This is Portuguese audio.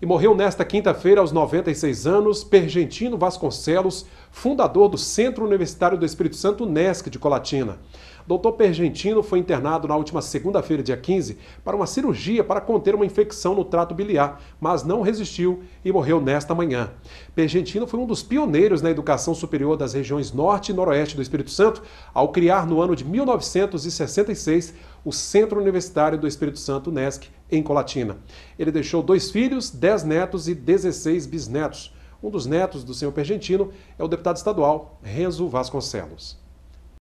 e morreu nesta quinta-feira aos 96 anos, Pergentino Vasconcelos, fundador do Centro Universitário do Espírito Santo Nesc de Colatina. Dr. Pergentino foi internado na última segunda-feira, dia 15, para uma cirurgia para conter uma infecção no trato biliar, mas não resistiu e morreu nesta manhã. Pergentino foi um dos pioneiros na educação superior das regiões norte e noroeste do Espírito Santo, ao criar no ano de 1966 o Centro Universitário do Espírito Santo, NESC, em Colatina. Ele deixou dois filhos, dez netos e 16 bisnetos. Um dos netos do senhor Pergentino é o deputado estadual Renzo Vasconcelos.